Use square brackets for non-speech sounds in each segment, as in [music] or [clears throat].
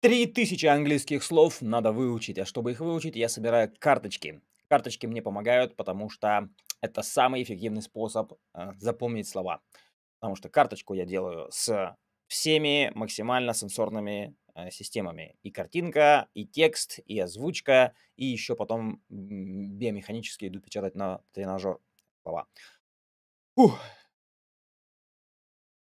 Три тысячи английских слов надо выучить, а чтобы их выучить, я собираю карточки. Карточки мне помогают, потому что это самый эффективный способ э, запомнить слова. Потому что карточку я делаю с всеми максимально сенсорными э, системами. И картинка, и текст, и озвучка, и еще потом биомеханически иду печатать на тренажер слова. Ух.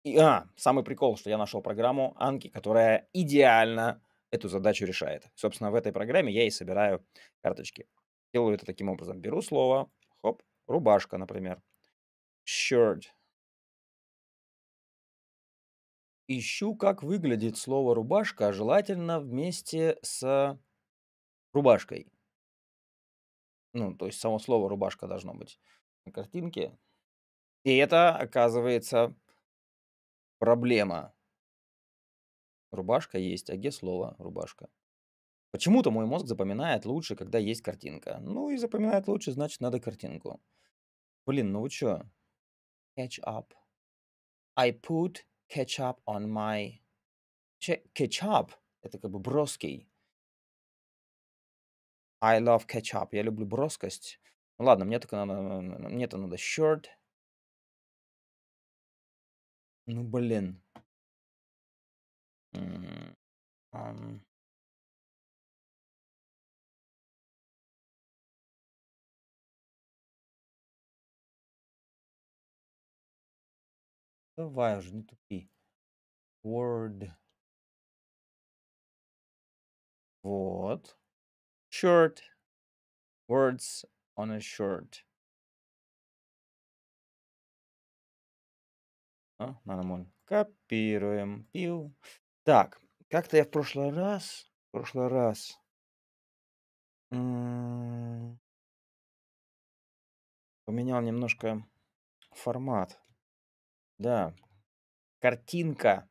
И, а, самый прикол, что я нашел программу Анки, которая идеально эту задачу решает. Собственно, в этой программе я и собираю карточки. Делаю это таким образом. Беру слово, хоп, рубашка, например. Shirt. Ищу, как выглядит слово рубашка, желательно вместе с рубашкой. Ну, то есть само слово рубашка должно быть на картинке. И это, оказывается, Проблема. Рубашка есть, а где слово рубашка? Почему-то мой мозг запоминает лучше, когда есть картинка. Ну и запоминает лучше, значит, надо картинку. Блин, ну вы чё? Catch up. I put ketchup on my... Че... Ketchup? Это как бы броский. I love ketchup. Я люблю броскость. Ну ладно, мне только надо... Мне-то надо shirt. Ну, блин. М, ам. Давай уже, не тупи. Word. Вот. Shirt. Words on a shirt. А, нормально. Копируем. Пил. Так, как-то я в прошлый раз... В прошлый раз... Поменял немножко формат. Да. Картинка.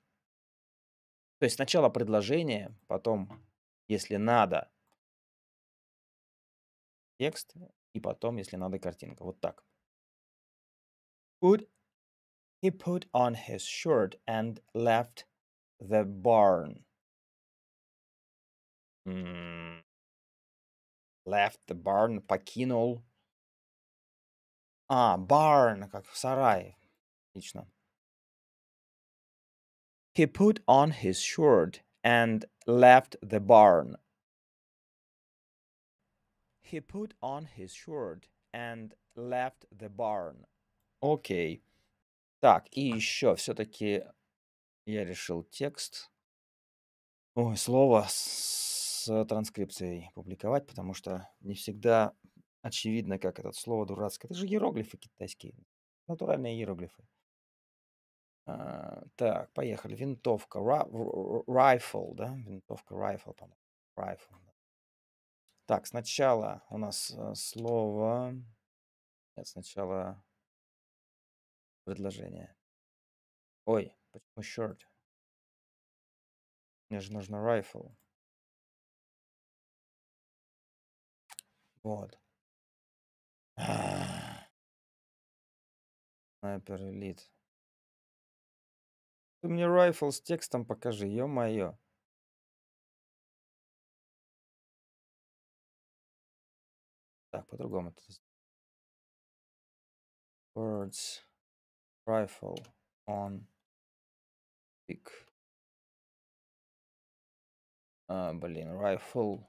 То есть сначала предложение, потом, если надо, текст, и потом, если надо, картинка. Вот так. Вот He put on his shirt and left the barn. Mm. Left the barn, покинул. А, barn, как сарай. Отлично. He put on his shirt and left the barn. He put on his shirt and left the barn. Okay. Так, и еще все-таки я решил текст. Ой, слово с транскрипцией публиковать, потому что не всегда очевидно, как это слово дурацкое. Это же иероглифы китайские, натуральные иероглифы. А, так, поехали. Винтовка. Райфл, да? Винтовка райфл, по-моему. Райфл. Так, сначала у нас э, слово... Нет, сначала предложение. Ой, почему short? Мне же нужно rifle. Вот. [sniffs] Снайпер элит. Ты мне райфл с текстом покажи, ё-моё. Так, по-другому. Words rifle on pick. А, блин, rifle.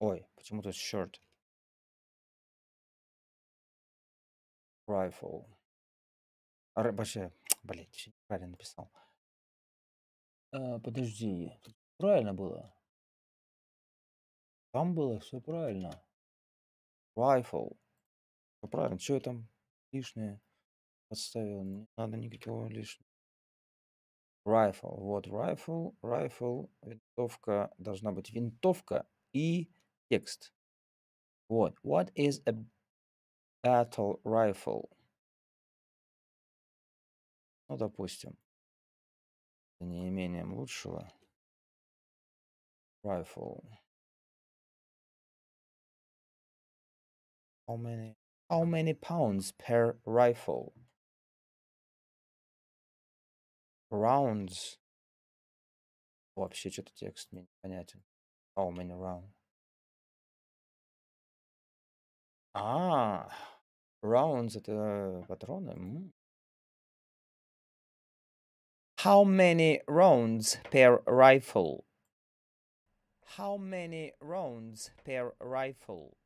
Ой, почему тут shirt? Rifle. Р... Вообще, [tsk] блин, неправильно написал. А, подожди, правильно было? Там было все правильно. Rifle. Все правильно. Что я там лишнее подставил? Не надо никакого лишнего. Rifle. Вот rifle, rifle. Винтовка. Должна быть винтовка и текст. Вот. What is a battle rifle? Ну, допустим. Не неимением лучшего. Rifle. How many, how many pounds per rifle? Rounds. Вообще что-то текст мне непонятен. How many rounds? А, rounds это патроны. How many rounds per rifle? How many rounds per rifle?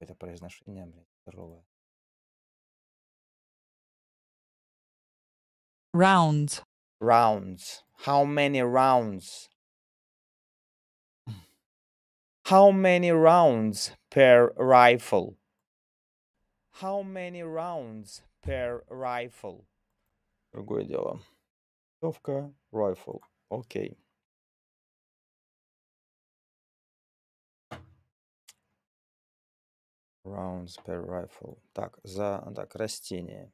это произношение, блядь, здоровое. Rounds. Rounds. How many rounds? How many rounds per rifle? How many rounds per rifle? Другое дело. Товка, rifle. Окей. Okay. rounds per rifle. Так, за так, растение.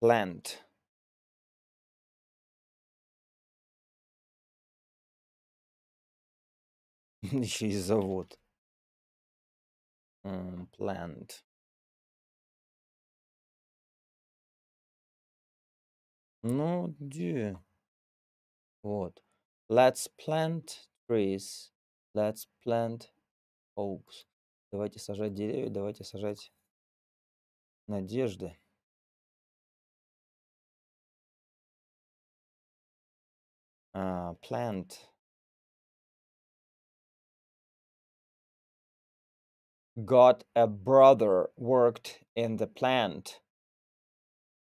Plant. [laughs] Еще и завод. plant. Ну, где? Вот. Let's plant trees. Let's plant oaks. Давайте сажать деревья, давайте сажать надежды. Uh, plant. Got a brother worked in the plant.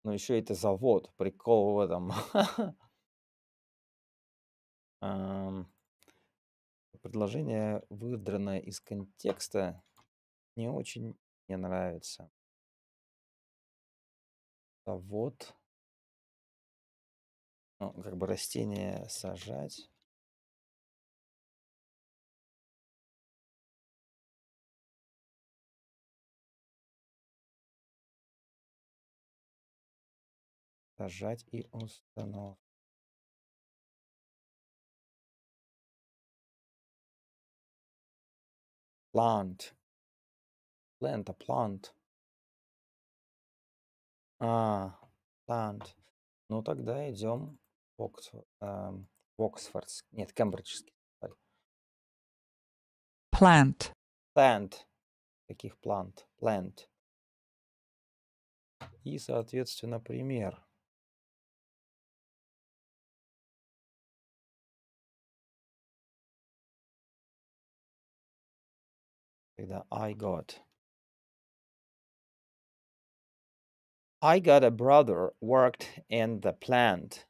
Ну еще это завод. Прикол в этом. um, [laughs] предложение выдрано из контекста не очень мне нравится. Завод. Ну, как бы растение сажать. Сажать и установ Plant. Plant, plant. А, plant. А, ну, тогда идем в, Окс... э, эм, в Оксфордский. Нет, кембриджский. Plant. Plant. Каких plant? Plant. И, соответственно, пример. Тогда I got. I got a brother worked in the plant.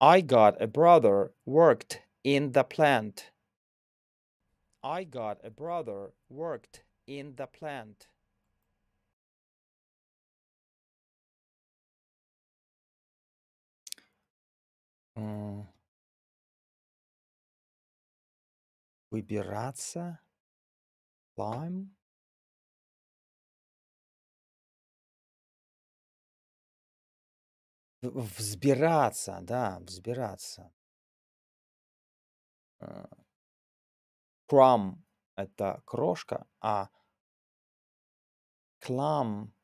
I got a brother worked in the plant. I got a brother worked in the plant. Выбираться uh. lime взбираться, да, взбираться. Крам э, – это крошка, а клам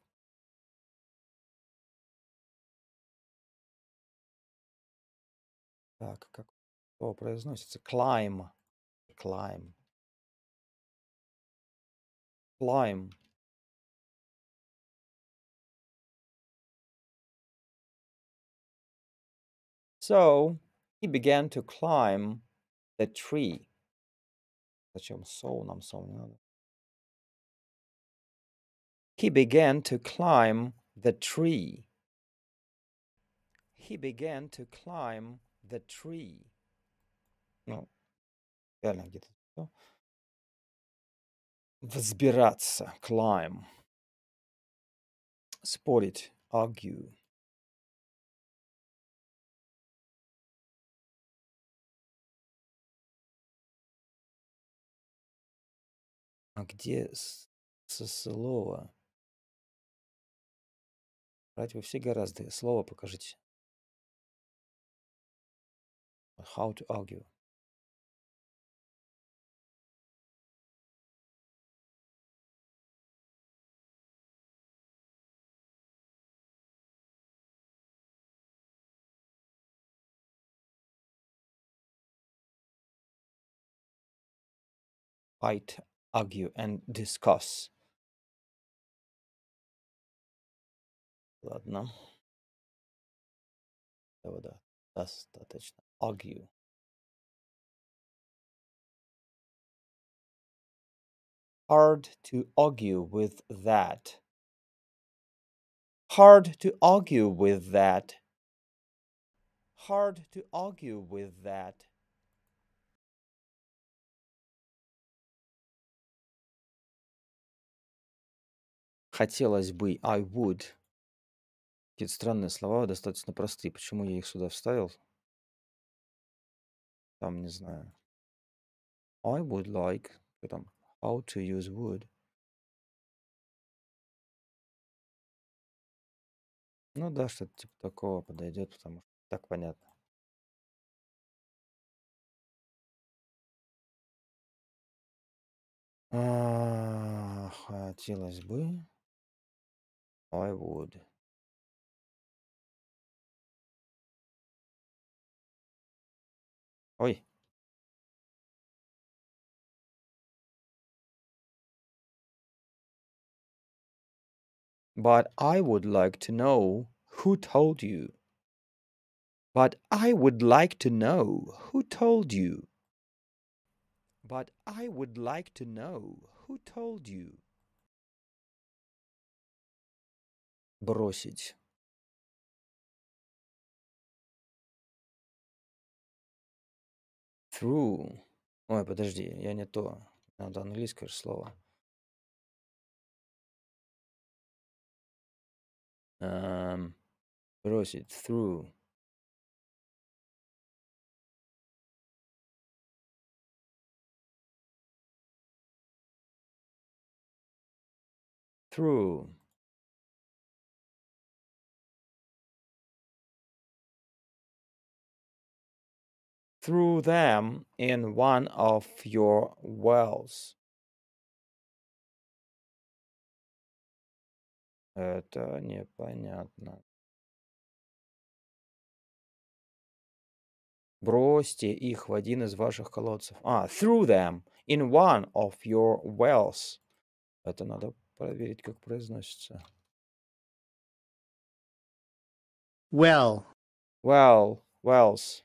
Так, как слово произносится? Climb. Climb. lime So he began to climb the tree. He began to climb the tree. He began to climb the tree. No. Взбираться. Climb. Спорить. Argue. А где со слова? Брать вы все гораздо. Слово покажите. How to argue. fight, argue, and discuss. Ладно. Этого достаточно. Argue. Hard to argue with that. Hard to argue with that. Hard to argue with that. хотелось бы I would. Какие-то странные слова, достаточно простые. Почему я их сюда вставил? Там, не знаю. I would like. там? How to use would? Ну да, что-то типа такого подойдет, потому что так понятно. А, хотелось бы. I would Oi. Oh, but I would like to know who told you. But I would like to know who told you. But I would like to know who told you. бросить through. Ой, подожди, я не то. Надо английское же слово. Um, бросить through. Through. through them in one of your wells. Это непонятно. Бросьте их в один из ваших колодцев. А, through them in one of your wells. Это надо проверить, как произносится. Well. Well, wells.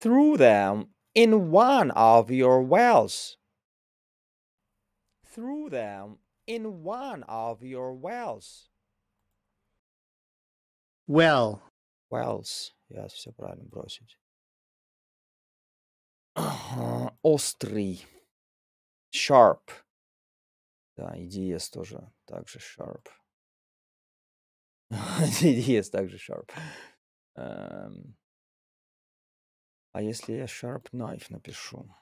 through them in one of your wells. Through them in one of your wells. Well. Wells. Yes, все правильно бросить. Ага, острый. Sharp. Да, и тоже [laughs] также sharp. также sharp. Um, А если я Sharp Knife напишу?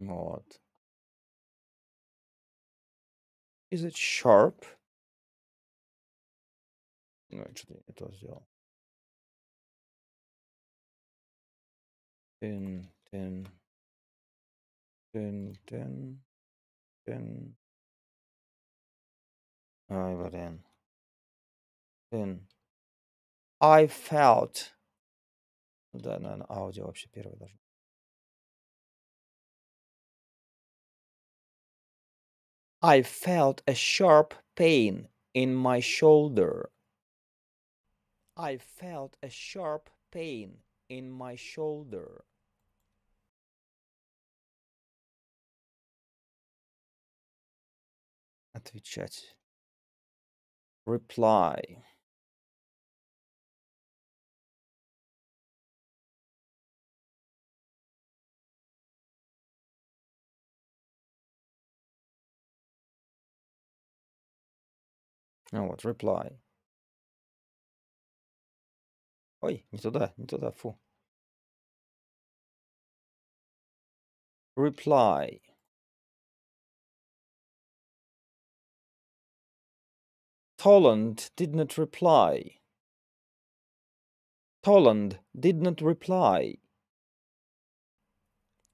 Вот. Is it sharp? Ну, что-то я не сделал. Ten, ten, ten, ten. Pin. Over then. Pin. I felt. Да, наверное, аудио вообще первое должно. I felt a sharp pain in my shoulder. I felt a sharp pain in my shoulder. отвечать reply Ну вот, reply. Ой, не туда, не туда, фу. Reply. Toland did not reply. Toland did not reply.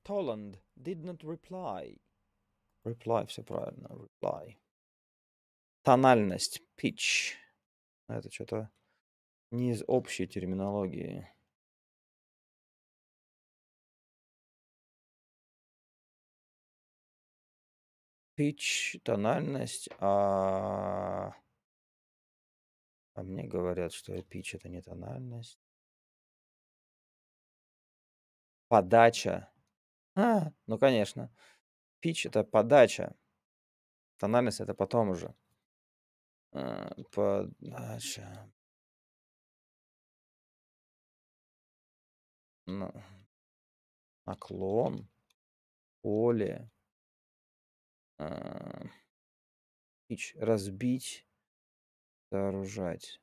Toland did not reply. Reply, все правильно, reply. Тональность, pitch. Это что-то не из общей терминологии. Pitch, тональность, а... Uh... А мне говорят, что пич это не тональность. Подача. А, ну конечно. пич это подача. Тональность это потом уже. А, подача. Ну, наклон. Поле. А, pitch. Разбить сооружать.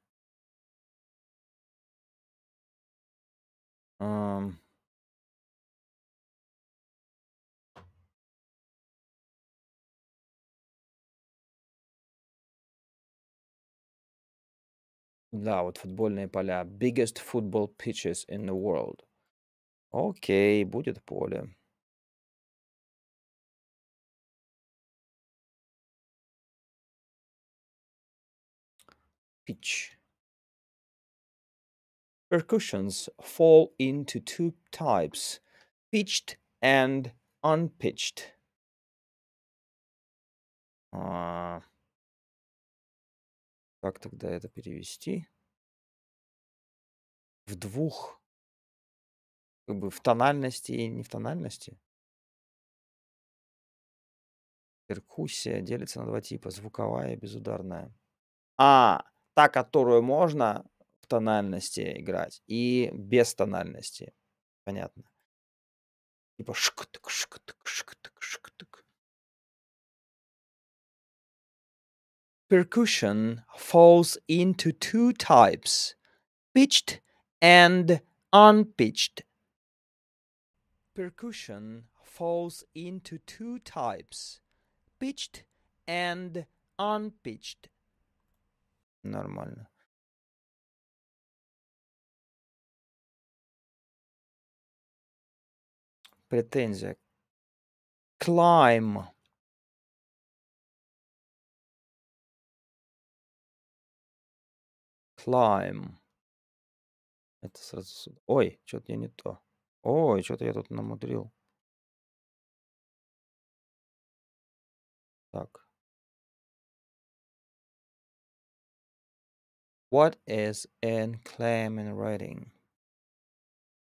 Да, вот футбольные поля. Biggest football pitches in the world. Окей, будет поле. pitch. Percussions fall into two types, pitched and unpitched. А, как тогда это перевести? В двух, как бы в тональности и не в тональности. Перкуссия делится на два типа, звуковая и безударная. А, та, которую можно в тональности играть, и без тональности. Понятно. Типа шк-тык, шк-тык, шк-тык, шк-тык. Percussion falls into two types – pitched and unpitched. Percussion falls into two types – pitched and unpitched нормально претензия. Клайм. Клайм. Это сразу сюда. Ой, что-то я не то. Ой, что-то я тут намудрил. Так. What is an claim in writing?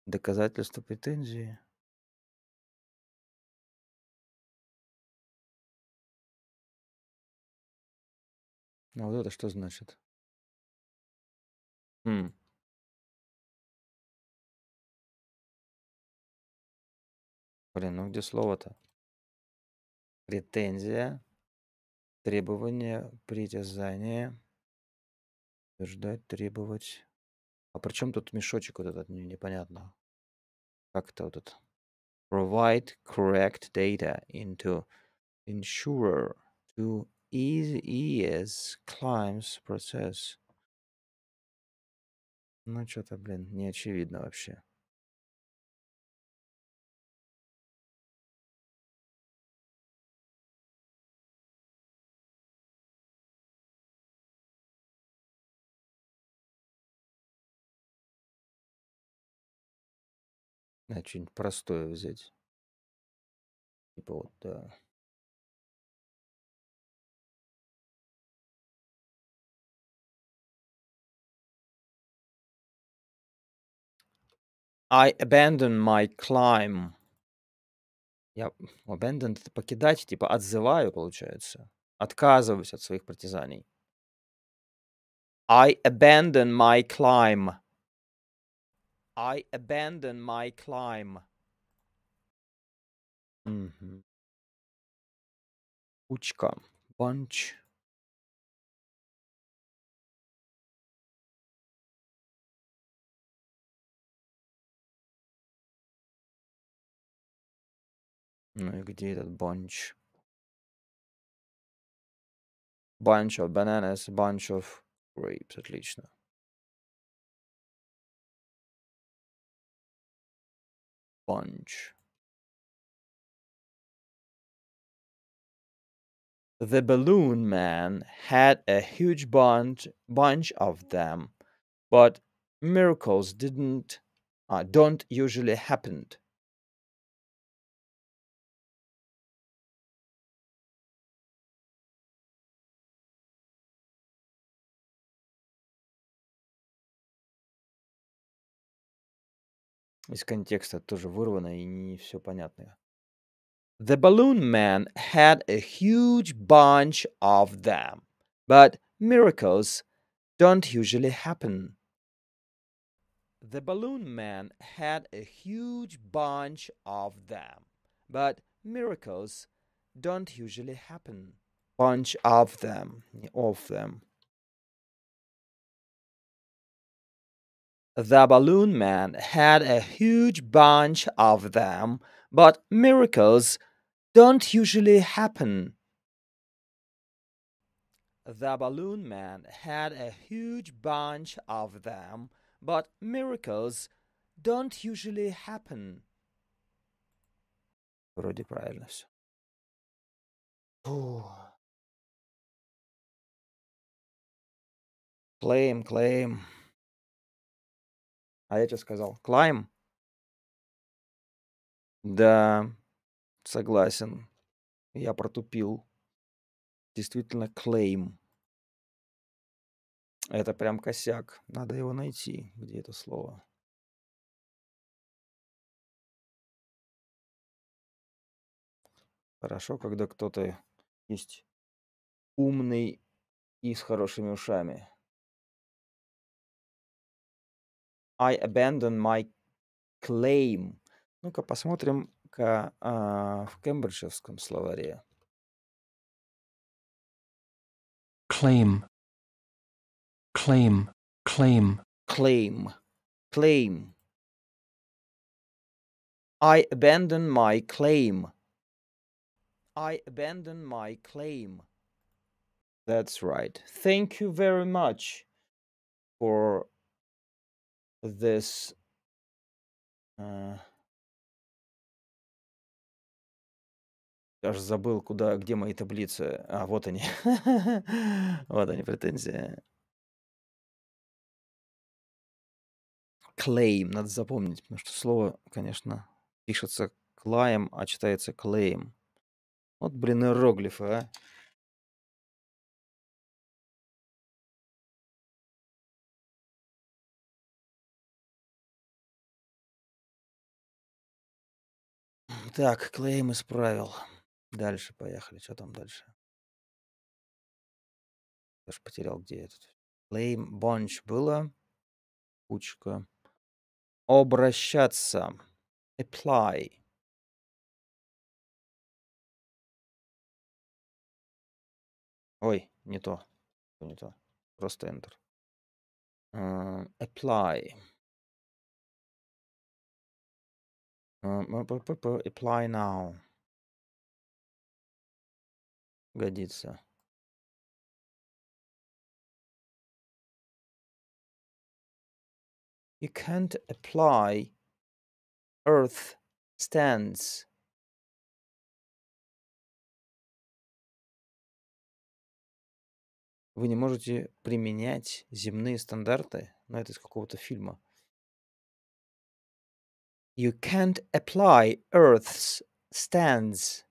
Доказательство претензии. А вот это что значит? Хм. Блин, ну где слово-то? Претензия, требование, притязание – Утверждать, требовать. А при чем тут мешочек вот этот? Мне непонятно. Как это вот этот? Provide correct data into insurer to ease, ease claims process. Ну, что-то, блин, не очевидно вообще. А, что-нибудь простое взять. Типа вот, да. I abandon my climb. Я ну, abandon это покидать, типа отзываю, получается. Отказываюсь от своих притязаний. I abandon my climb. I abandon my climb. Mm-hmm. Кучка. Bunch. Ну и где этот bunch? Bunch of bananas, bunch of grapes. Отлично. sponge. The balloon man had a huge bunch, bunch of them, but miracles didn't uh, don't usually happen из контекста тоже вырвано и не все понятно. The balloon man had a huge bunch of them, but miracles don't usually happen. The balloon man had a huge bunch of them, but miracles don't usually happen. Bunch of them, of them. The balloon man had a huge bunch of them, but miracles don't usually happen. The balloon man had a huge bunch of them, but miracles don't usually happen. Вроде правильно все. Claim, claim. А я тебе сказал, climb. Да, согласен. Я протупил. Действительно, claim. Это прям косяк. Надо его найти. Где это слово? Хорошо, когда кто-то есть умный и с хорошими ушами. I abandon my claim. Ну-ка посмотрим-ка а, в кембриджевском словаре. Claim. Claim. Claim. Claim. Claim. I abandon my claim. I abandon my claim. That's right. Thank you very much for this э, даже забыл, куда, где мои таблицы. А, вот они. [laughs] вот они, претензии. Клейм, надо запомнить, потому что слово, конечно, пишется клайм, а читается клейм. Вот, блин, иероглифы, а. Ну так, клейм исправил. Дальше поехали. Что там дальше? Я же потерял, где этот. Клейм бонч было. Кучка. Обращаться. Apply. Ой, не то. Не то. Просто Enter. Uh, apply. Apply now. Годится. You can't apply Earth stands. Вы не можете применять земные стандарты, но это из какого-то фильма. You can't apply Earth's stands.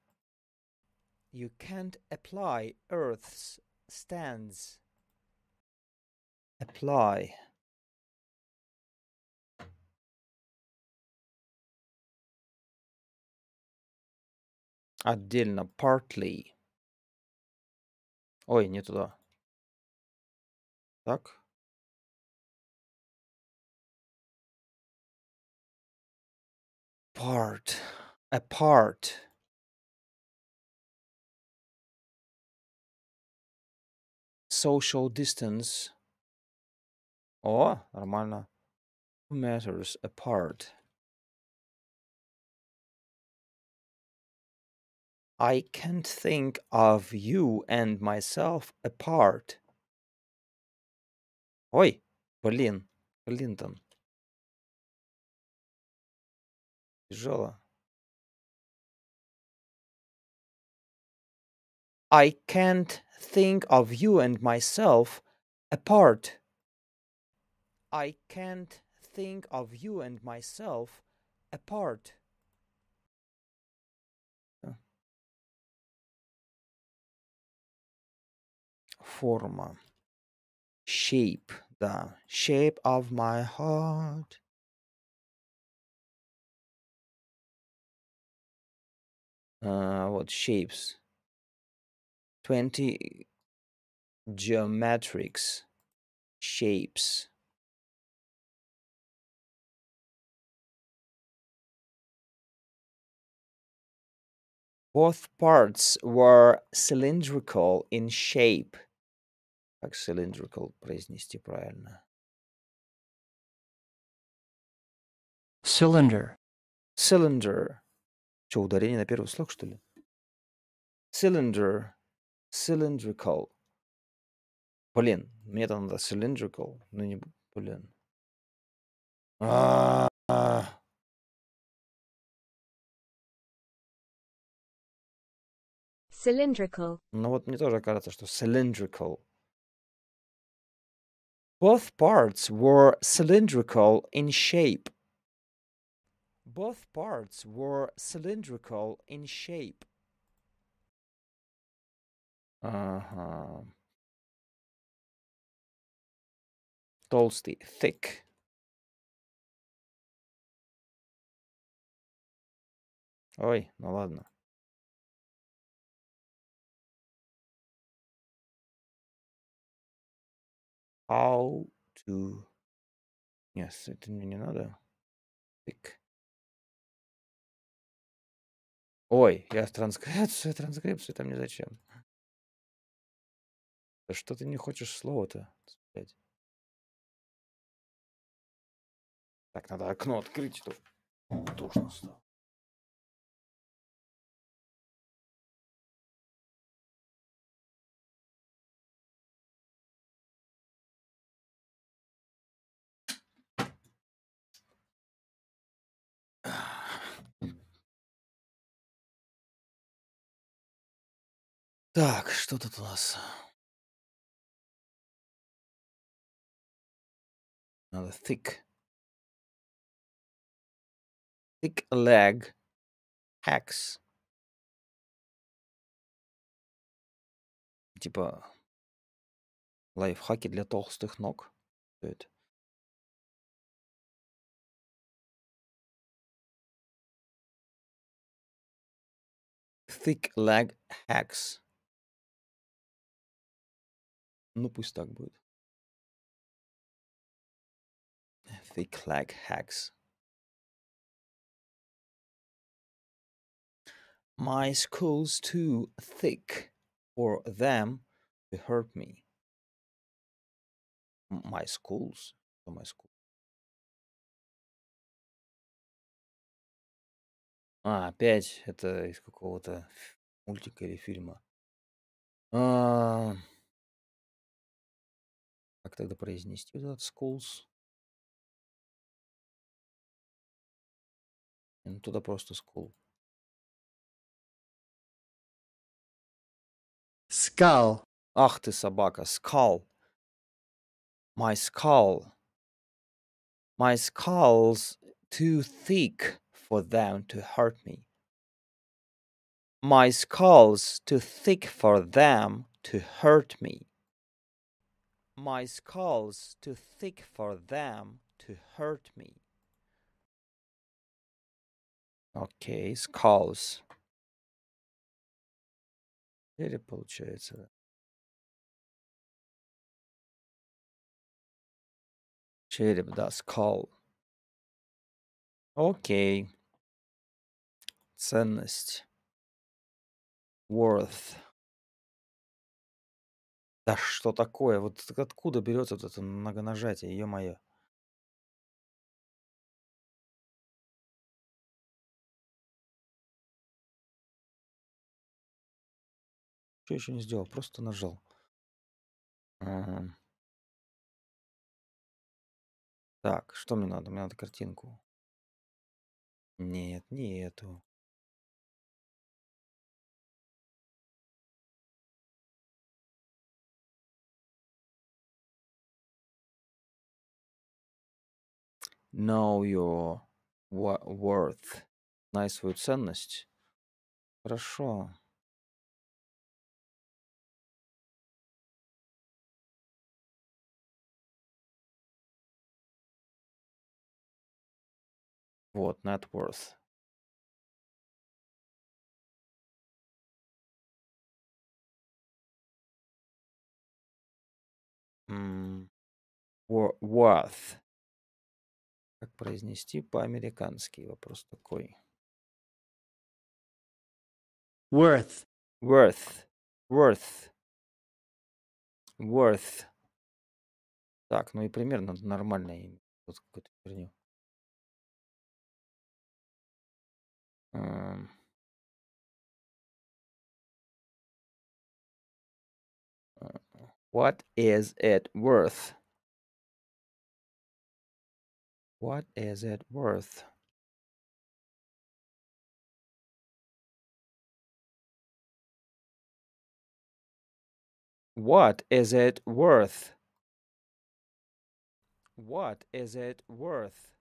You can't apply Earth's stands. Apply. Отдельно partly. Ой, не туда. Так. apart apart social distance or oh, нормально meters apart I can't think of you and myself apart. Ой, блин, Клинтон. Тяжело. I can't think of you and myself apart. I can't think of you and myself apart. Форма. Shape. The shape of my heart. uh, what shapes 20 geometrics shapes Both parts were cylindrical in shape. Как cylindrical произнести правильно? Cylinder. Cylinder. Что, ударение на первый слог, что ли? Cylinder. Cylindrical. Блин, мне там надо cylindrical, ну не... Блин. А -а -а. Cylindrical. Ну вот мне тоже кажется, что cylindrical. Both parts were cylindrical in shape. Both parts were cylindrical in shape. Uh-huh. Толстый, thick. Ой, ну ладно. How to... Yes, это мне не надо. Thick. Ой, я транскрипцию, транскрипцию там не зачем. Да что ты не хочешь слово-то? Так, надо окно открыть, то душно стало. Так, что тут у нас? Надо thick. Thick leg hacks. Типа лайфхаки для толстых ног. Что это? Thick leg hacks. Ну, пусть так будет. Thick lag hacks. My skull's too thick for them to hurt me. My skulls? Что my skull? А, опять это из какого-то мультика или фильма. А... -а, -а как тогда произнести этот schools? Ну, туда просто school. Skull. Ах ты собака, skull. My skull. My skull's too thick for them to hurt me. My skull's too thick for them to hurt me. My skull's too thick for them to hurt me. okay, skulls. Или получается... Череп, да, skull. Окей. Okay. Ценность. Worth. Да что такое? Вот откуда берется вот это многонажатие, ё-моё? Что еще не сделал? Просто нажал. Ага. Так, что мне надо? Мне надо картинку. Нет, не эту. know your worth, знай свою ценность. Хорошо. Вот, net worth. Mm. Worth. Как произнести по-американски? Вопрос такой. Worth. Worth. Worth. Worth. Так, ну и примерно нормальное имя. Вот какую-то херню. Эм. Э, what is it worth? What is it worth? What is it worth? What is it worth?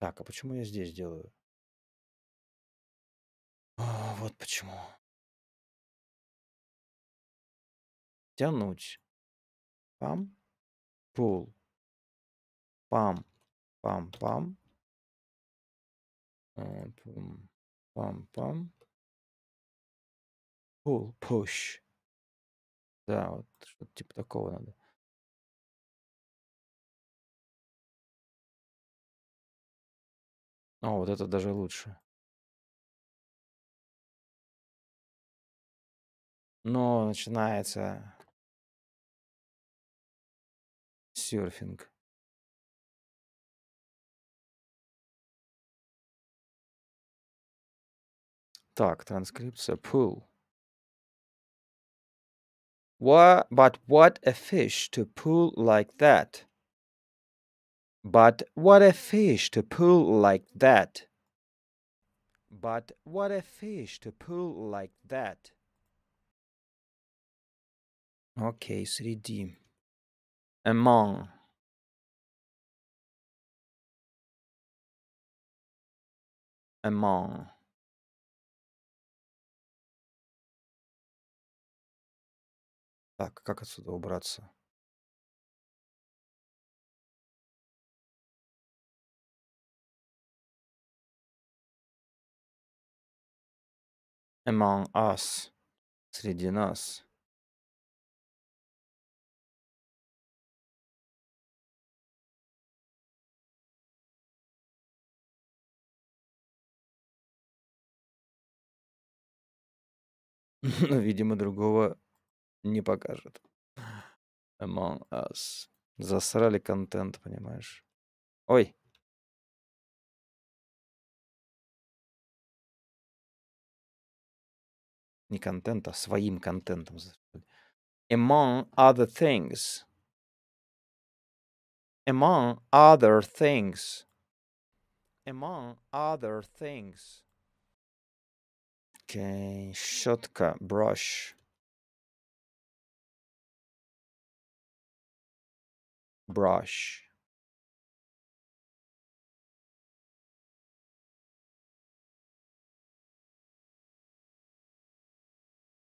Так, а почему я здесь делаю? О, вот почему. тянуть. Пам, пул. Пам, пам, пам. А, пам, пам. Пул, push. Да, вот что-то типа такого надо. О, вот это даже лучше. Но начинается серфинг Так, транскрипция. Pull. What, but what a fish to pull like that. But what a fish to pull like that. But what a fish to pull like that. okay, среди. among among Так, как отсюда убраться? Among us. Среди нас. [laughs] Но, ну, видимо, другого не покажет. Among Us. А, засрали контент, понимаешь. Ой. Не контент, а своим контентом. Among other things. Among other things. Among other things. Окей, щетка, brush. Brush.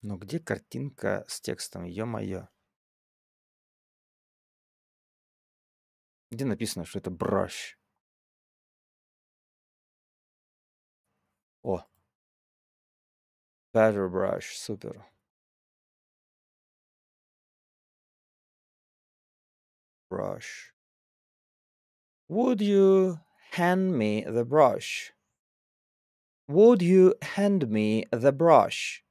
Ну где картинка с текстом? Ё-моё. Где написано, что это brush? О, brush, super brush would you hand me the brush would you hand me the brush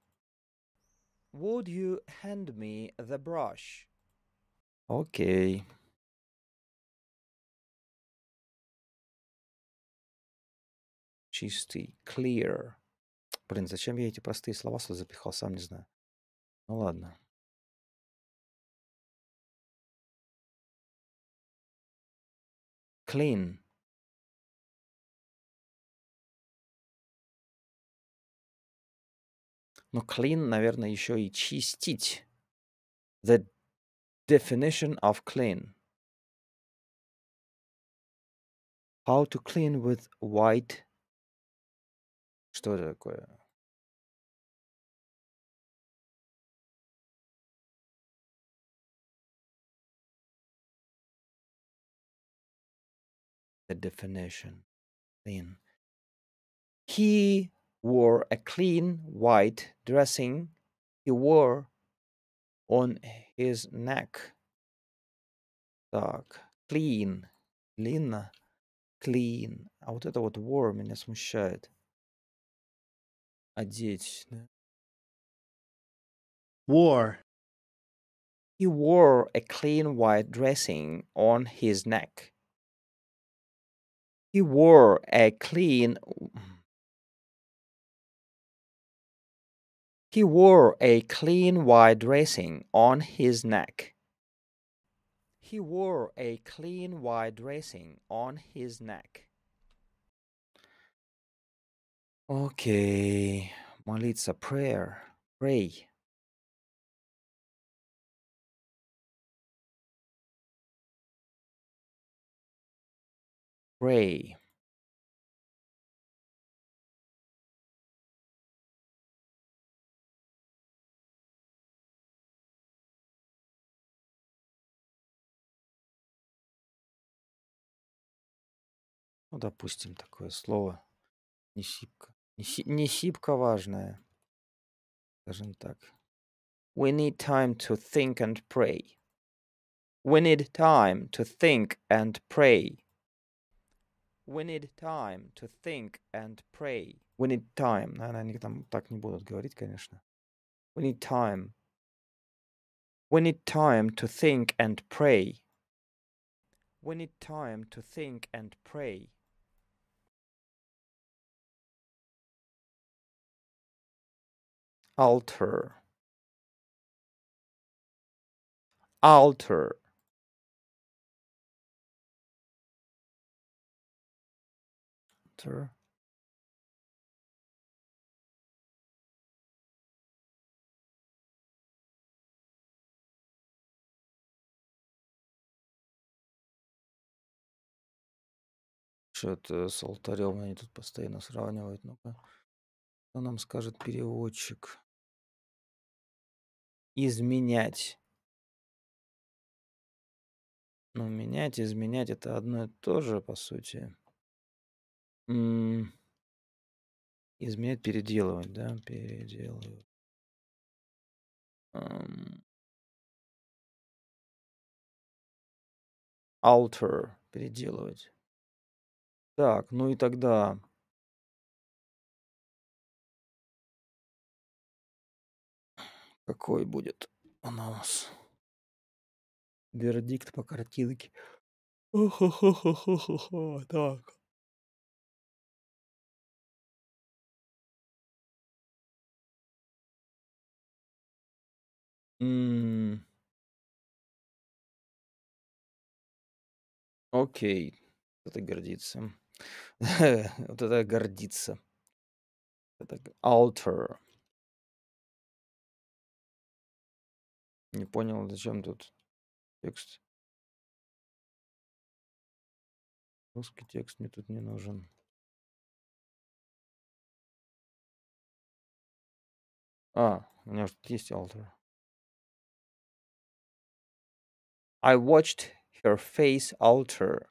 would you hand me the brush okay чистый clear Блин, зачем я эти простые слова сюда запихал, сам не знаю. Ну ладно. Clean. Ну clean, наверное, еще и чистить. The definition of clean. How to clean with white. Что это такое? the definition. Clean. He wore a clean white dressing. He wore on his neck. Так, clean, clean, clean. А вот это вот wore меня смущает. Одеть, да? War. He wore a clean white dressing on his neck. He wore a clean He wore a clean white dressing on his neck. He wore a clean white dressing on his neck. Okay, Malitza prayer. Pray. pray Ну, допустим, такое слово. Не сипко. Не, си, не сипко важное. Скажем так. We need time to think and pray. We need time to think and pray. We need time to think and pray. We need time. Наверное, они там так не будут говорить, конечно. We need time. We need time to think and pray. We need time to think and pray. Alter. Alter. Enter. Что-то с алтарем они тут постоянно сравнивают. Ну-ка. Что нам скажет переводчик? Изменять. Ну, менять, изменять это одно и то же, по сути изменять, переделывать, да, переделывать. Ам. Alter, переделывать. Так, ну и тогда какой будет у нас вердикт по картинке? О-хо-хо-хо-хо-хо-хо. [laughs] Так. Окей. Вот это гордится. [laughs] Вот это гордится. Это г- alter. Не понял, зачем тут текст. Русский текст мне тут не нужен. А, у меня же тут есть alter. I watched her face alter.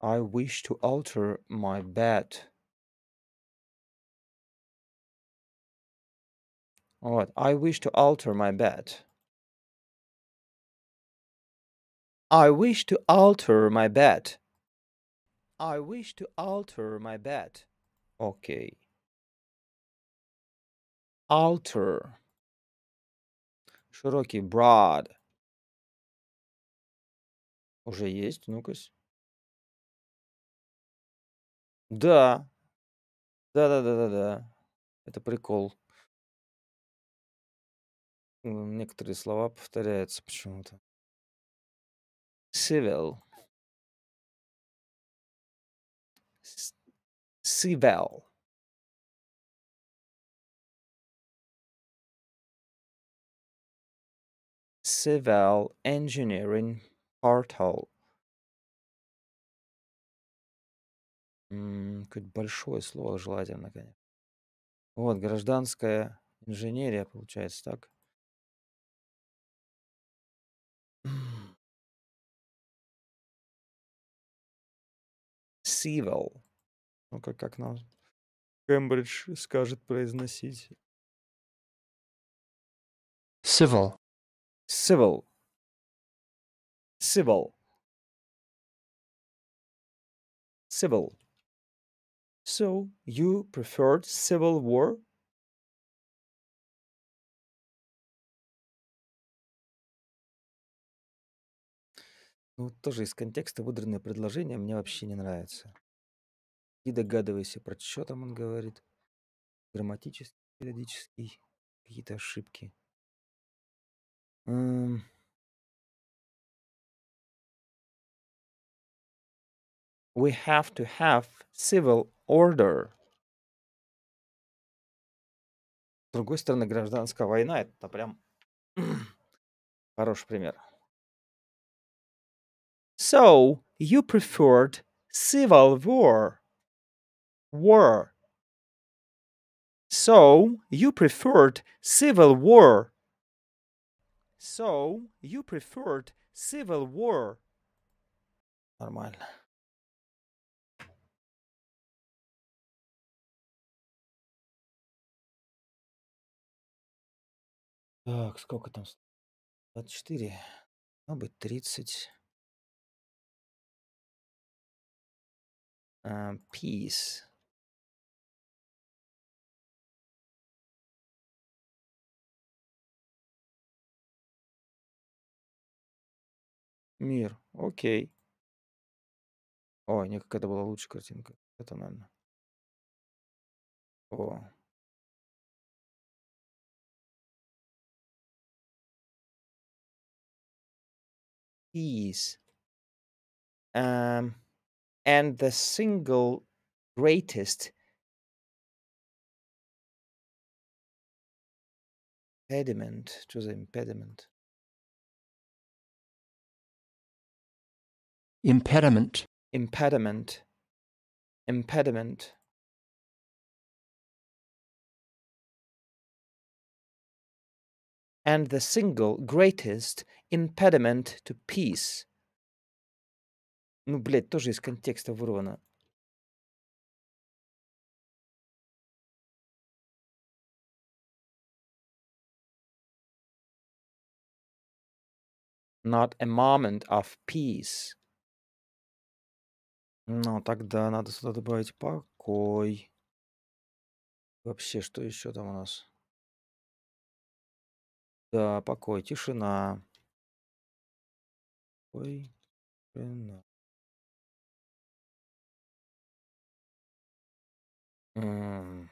I wish to alter my bed. Alright, I wish to alter my bed. I wish to alter my bed. I wish to alter my bed. Okay. alter. Широкий, broad. Уже есть, ну-ка. Да. Да-да-да-да-да. Это прикол. Некоторые слова повторяются почему-то. Civil. Civil. civil engineering portal. Какое-то большое слово желательно, конечно. Вот, гражданская инженерия, получается, так? [clears throat] Civil. Ну, как, как нам Кембридж скажет произносить. Civil. Civil. Civil. Civil. So you preferred civil war? Ну, тоже из контекста выдранное предложение мне вообще не нравится. И догадывайся, про что там он говорит. Грамматический, периодический, какие-то ошибки. Um. We have to have civil order. С другой стороны, гражданская война это прям [clears throat] хороший пример. So, you preferred civil war. War. So, you preferred civil war so you preferred civil war. Normal. Так, сколько 24. Может 30. Э, peace. Мир. Окей. Ой, не, какая-то была лучше картинка. Это, наверное. О. Peace. Um, and the single greatest impediment to the impediment. Impediment. Impediment. Impediment. And the single greatest impediment to peace. Ну, блядь, тоже из контекста вырвано. Not a moment of peace. Ну, тогда надо сюда добавить покой. Вообще, что еще там у нас? Да, покой, тишина. Покой, тишина. Ну,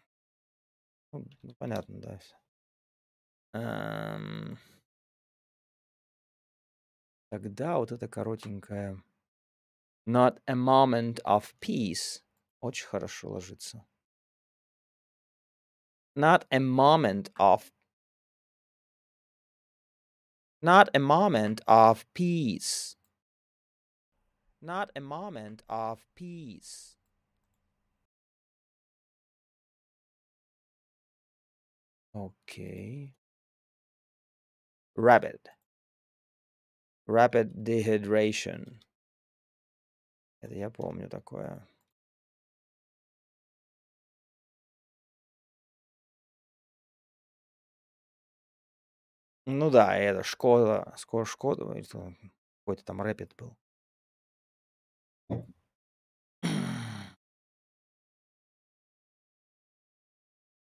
ну, понятно, да, все. Эм. Тогда вот это коротенькое Not a moment of peace. Очень хорошо ложится. Not a moment of Not a moment of peace. Not a moment of peace. Okay. Rapid. Rapid dehydration. Это я помню такое. Ну да, это Шкода, скоро Шкода, какой-то там рэпид был.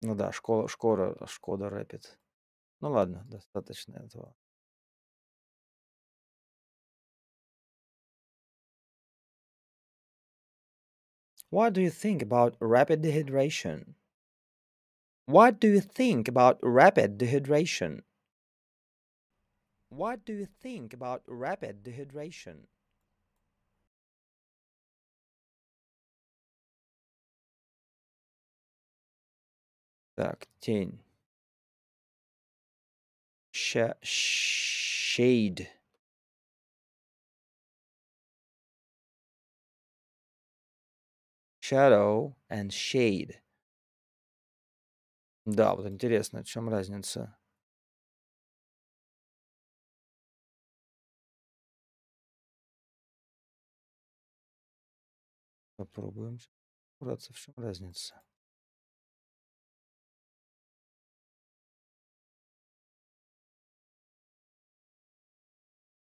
Ну да, школа, школа, Шкода Rapid. Ну ладно, достаточно этого. What do you think about rapid dehydration? What do you think about rapid dehydration? What do you think about rapid dehydration? Так, тень. Sh shade. shadow and shade. Да, вот интересно, в чем разница? Попробуем разобраться, в чем разница.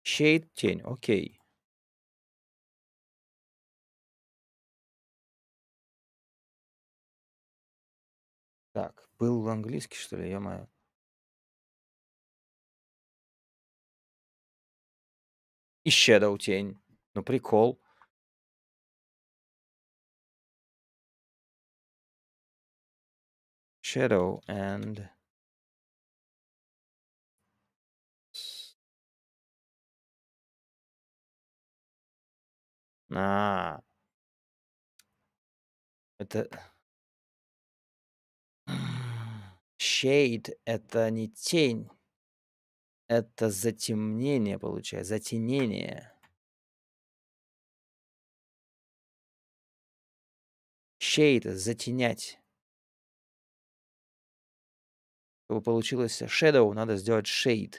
Shade, тень, окей. Okay. Был в английский, что ли, ё-моё? И Shadow тень. Ну, прикол. Shadow and... А. Это Shade — это не тень, это затемнение, получается, затенение. Shade — затенять. Чтобы получилось shadow, надо сделать shade.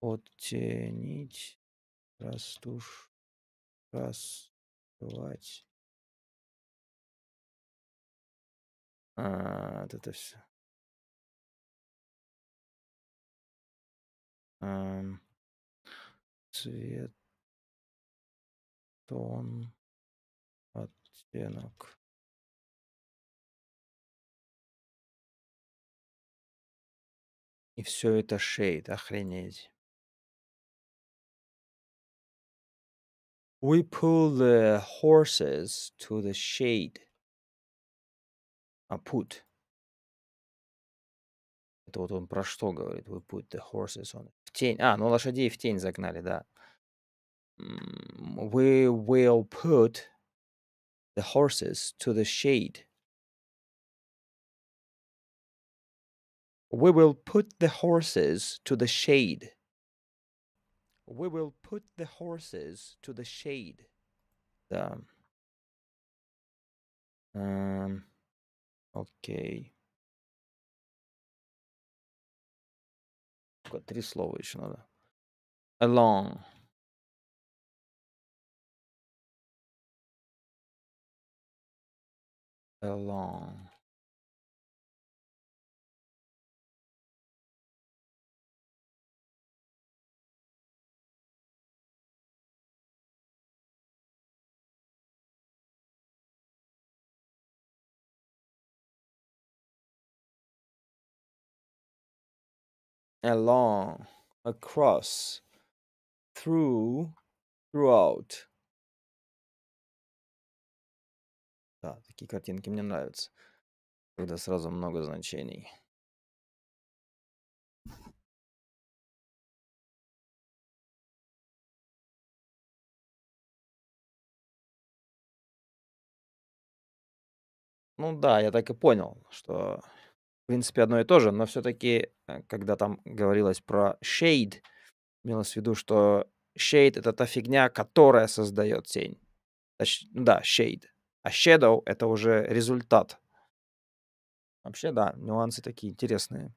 Оттенить, растушь. Раз, два. А, вот это все. А, цвет, тон, оттенок. И все это шейд, охренеть. We pull the horses to the shade. А put. Это вот он про что говорит. We put the horses on. В тень. А, ну лошадей в тень загнали, да. We will put the horses to the shade. We will put the horses to the shade we will put the horses to the shade. Um, um Got three слова Another надо. Along. Along. along, across, through, throughout. Да, такие картинки мне нравятся, когда сразу много значений. Ну да, я так и понял, что принципе, одно и то же, но все-таки, э, когда там говорилось про shade, имелось в виду, что shade — это та фигня, которая создает тень. А ну да, shade. А shadow — это уже результат. Вообще, да, нюансы такие интересные.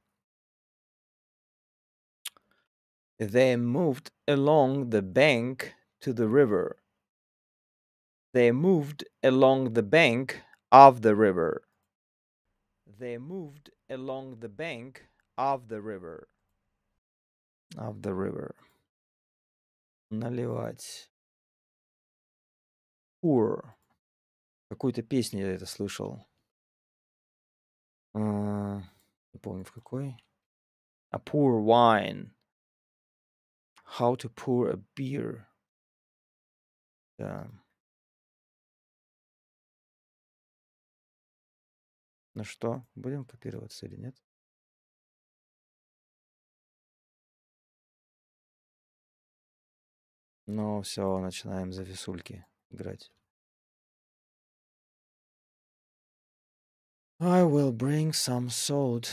They moved along the bank to the river. They moved along the bank of the river. They moved along the bank of the river. Of the river. Наливать. Pour. Какую-то песню я это слышал. Uh, не помню в какой. A pour wine. How to pour a beer. Yeah. Ну что, будем копироваться или нет? Ну все, начинаем за висульки играть. I will bring some salt.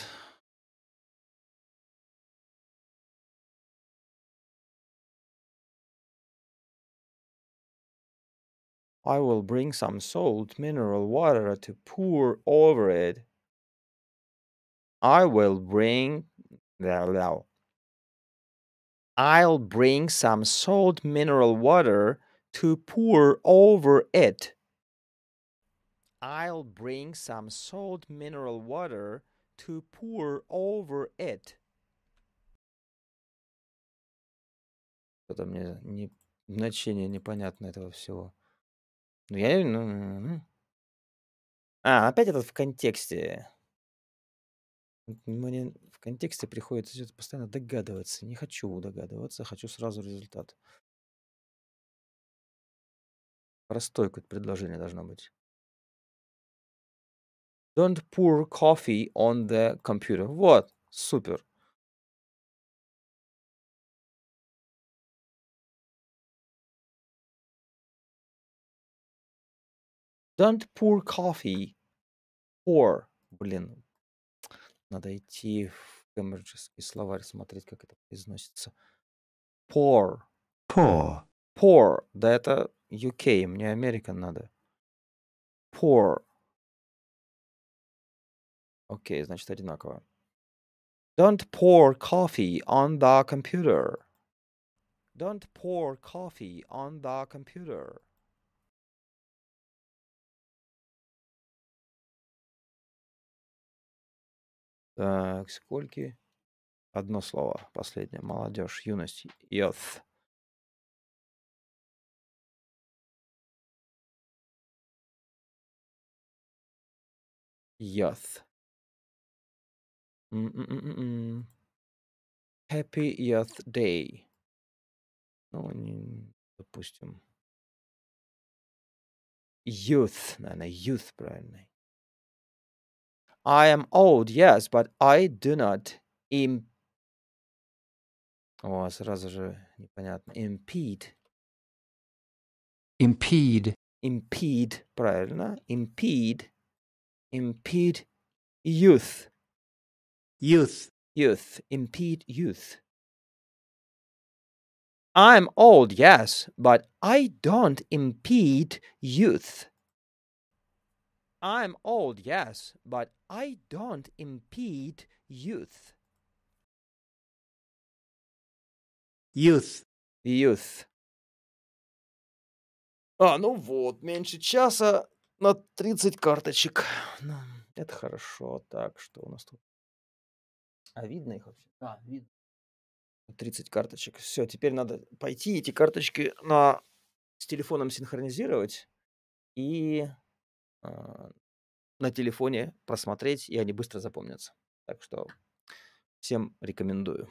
I will bring some salt mineral water to pour over it. I will bring I'll bring some salt mineral water to pour over it. I'll bring some salt mineral water to pour over it. Что-то мне не, значение непонятно этого всего. Ну, я... ну, ну, А, опять этот в контексте. Мне в контексте приходится постоянно догадываться. Не хочу догадываться, хочу сразу результат. Простой какое предложение должно быть. Don't pour coffee on the computer. Вот, супер. Don't pour coffee. Pour. Блин. Надо идти в кембриджский словарь, смотреть, как это произносится. Pour. Pour. Pour. Да это UK, мне Америка надо. Pour. Окей, okay, значит одинаково. Don't pour coffee on the computer. Don't pour coffee on the computer. Так, э, скольки? Одно слово, последнее. Молодежь, юность, youth. Youth. Mm -mm -mm Happy Youth Day. Ну, не, допустим. Youth, наверное, youth правильный. I am old, yes, but I do not im... О, сразу же непонятно. Impede. Impede. Impede, правильно. Impede. Impede youth. Youth. Youth. Impede youth. I'm old, yes, but I don't impede youth. I'm old, yes, but I don't impede youth. Youth. Youth. А, ну вот, меньше часа на 30 карточек. Ну, это хорошо. Так, что у нас тут? А видно их вообще? Да, видно. 30 ну, карточек. Все, теперь надо пойти эти карточки на... с телефоном синхронизировать и а, на телефоне просмотреть, и они быстро запомнятся. Так что всем рекомендую.